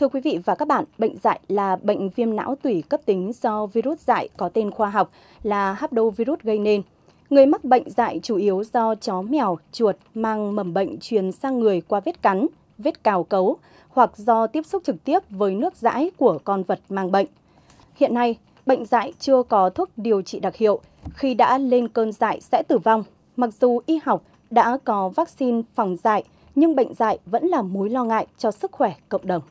Thưa quý vị và các bạn, bệnh dại là bệnh viêm não tủy cấp tính do virus dại có tên khoa học là Habdovirus gây nên. Người mắc bệnh dại chủ yếu do chó mèo, chuột mang mầm bệnh truyền sang người qua vết cắn, vết cào cấu hoặc do tiếp xúc trực tiếp với nước dãi của con vật mang bệnh. Hiện nay, bệnh dại chưa có thuốc điều trị đặc hiệu, khi đã lên cơn dại sẽ tử vong. Mặc dù y học đã có vaccine phòng dại, nhưng bệnh dại vẫn là mối lo ngại cho sức khỏe cộng đồng.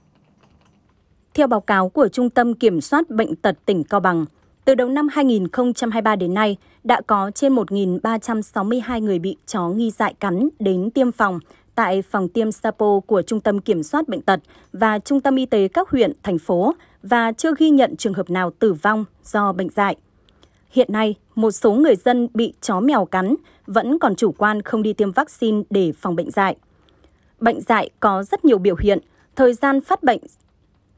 Theo báo cáo của Trung tâm Kiểm soát Bệnh tật tỉnh Cao Bằng, từ đầu năm 2023 đến nay, đã có trên 1.362 người bị chó nghi dại cắn đến tiêm phòng tại phòng tiêm Sapo của Trung tâm Kiểm soát Bệnh tật và Trung tâm Y tế các huyện, thành phố và chưa ghi nhận trường hợp nào tử vong do bệnh dại. Hiện nay, một số người dân bị chó mèo cắn vẫn còn chủ quan không đi tiêm vaccine để phòng bệnh dại. Bệnh dại có rất nhiều biểu hiện, thời gian phát bệnh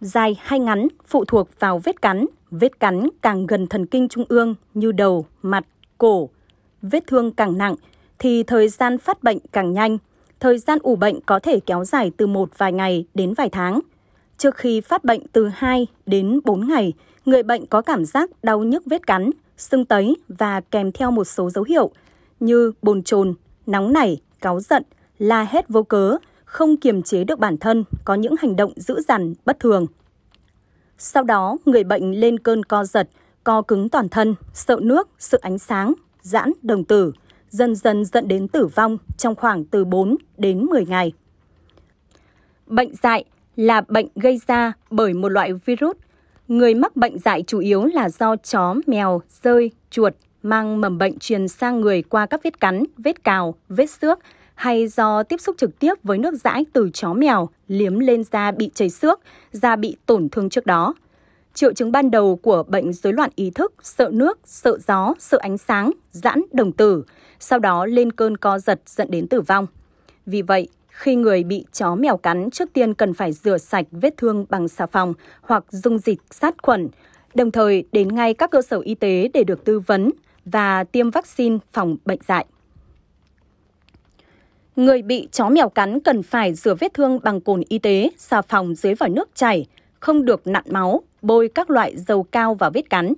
dài hay ngắn phụ thuộc vào vết cắn. Vết cắn càng gần thần kinh trung ương như đầu, mặt, cổ. Vết thương càng nặng thì thời gian phát bệnh càng nhanh. Thời gian ủ bệnh có thể kéo dài từ một vài ngày đến vài tháng. Trước khi phát bệnh từ 2 đến 4 ngày, người bệnh có cảm giác đau nhức vết cắn, sưng tấy và kèm theo một số dấu hiệu như bồn chồn, nóng nảy, cáu giận, la hét vô cớ, không kiềm chế được bản thân, có những hành động dữ dằn, bất thường. Sau đó, người bệnh lên cơn co giật, co cứng toàn thân, sợ nước, sợ ánh sáng, giãn đồng tử, dần dần dẫn đến tử vong trong khoảng từ 4 đến 10 ngày. Bệnh dại là bệnh gây ra bởi một loại virus. Người mắc bệnh dại chủ yếu là do chó, mèo, rơi, chuột mang mầm bệnh truyền sang người qua các vết cắn, vết cào, vết xước – hay do tiếp xúc trực tiếp với nước dãi từ chó mèo liếm lên da bị chảy xước, da bị tổn thương trước đó. Triệu chứng ban đầu của bệnh rối loạn ý thức, sợ nước, sợ gió, sợ ánh sáng, giãn đồng tử, sau đó lên cơn co giật dẫn đến tử vong. Vì vậy, khi người bị chó mèo cắn, trước tiên cần phải rửa sạch vết thương bằng xà phòng hoặc dung dịch sát khuẩn, đồng thời đến ngay các cơ sở y tế để được tư vấn và tiêm vaccine phòng bệnh dạy. Người bị chó mèo cắn cần phải rửa vết thương bằng cồn y tế, xà phòng dưới vòi nước chảy, không được nặn máu, bôi các loại dầu cao vào vết cắn.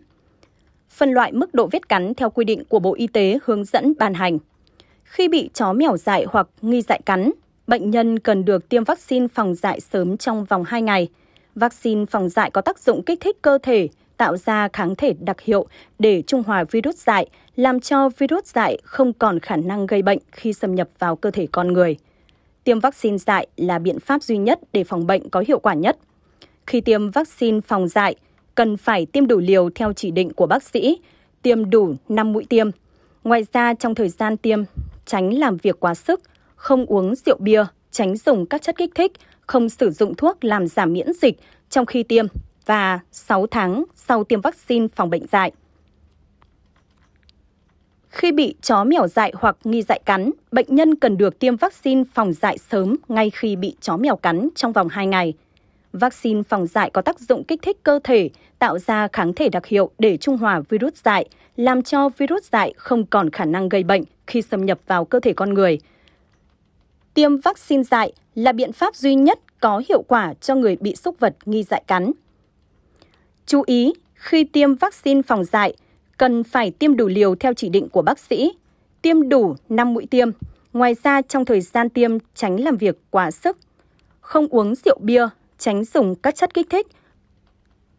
Phân loại mức độ vết cắn theo quy định của Bộ Y tế hướng dẫn ban hành. Khi bị chó mèo dại hoặc nghi dại cắn, bệnh nhân cần được tiêm vaccine phòng dại sớm trong vòng 2 ngày. Vaccine phòng dại có tác dụng kích thích cơ thể, tạo ra kháng thể đặc hiệu để trung hòa virus dại, làm cho virus dại không còn khả năng gây bệnh khi xâm nhập vào cơ thể con người. Tiêm vaccine dại là biện pháp duy nhất để phòng bệnh có hiệu quả nhất. Khi tiêm vaccine phòng dại, cần phải tiêm đủ liều theo chỉ định của bác sĩ, tiêm đủ 5 mũi tiêm. Ngoài ra, trong thời gian tiêm, tránh làm việc quá sức, không uống rượu bia, tránh dùng các chất kích thích, không sử dụng thuốc làm giảm miễn dịch trong khi tiêm và 6 tháng sau tiêm vaccine phòng bệnh dại. Khi bị chó mèo dại hoặc nghi dại cắn, bệnh nhân cần được tiêm vaccine phòng dại sớm ngay khi bị chó mèo cắn trong vòng 2 ngày. Vaccine phòng dại có tác dụng kích thích cơ thể, tạo ra kháng thể đặc hiệu để trung hòa virus dại, làm cho virus dại không còn khả năng gây bệnh khi xâm nhập vào cơ thể con người. Tiêm vaccine dại là biện pháp duy nhất có hiệu quả cho người bị súc vật nghi dại cắn – Chú ý, khi tiêm vaccine phòng dại, cần phải tiêm đủ liều theo chỉ định của bác sĩ, tiêm đủ 5 mũi tiêm. Ngoài ra, trong thời gian tiêm, tránh làm việc quá sức. Không uống rượu bia, tránh dùng các chất kích thích.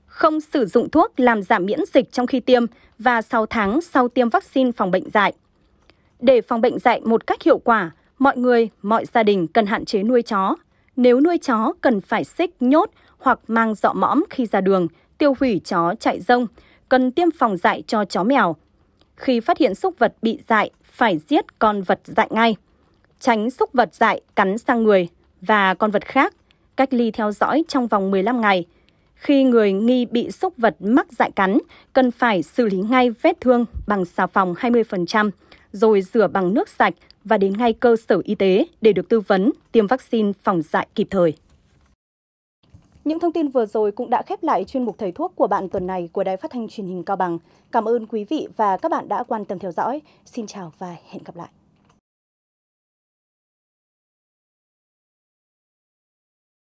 Không sử dụng thuốc làm giảm miễn dịch trong khi tiêm và 6 tháng sau tiêm vaccine phòng bệnh dại. Để phòng bệnh dại một cách hiệu quả, mọi người, mọi gia đình cần hạn chế nuôi chó. Nếu nuôi chó, cần phải xích, nhốt hoặc mang dọ mõm khi ra đường – tiêu hủy chó chạy rông, cần tiêm phòng dại cho chó mèo. Khi phát hiện súc vật bị dại, phải giết con vật dại ngay. Tránh súc vật dại cắn sang người và con vật khác, cách ly theo dõi trong vòng 15 ngày. Khi người nghi bị súc vật mắc dại cắn, cần phải xử lý ngay vết thương bằng xà phòng 20%, rồi rửa bằng nước sạch và đến ngay cơ sở y tế để được tư vấn tiêm vaccine phòng dại kịp thời. Những thông tin vừa rồi cũng đã khép lại chuyên mục Thầy Thuốc của bạn tuần này của Đài Phát thanh truyền hình Cao Bằng. Cảm ơn quý vị và các bạn đã quan tâm theo dõi. Xin chào và hẹn gặp lại.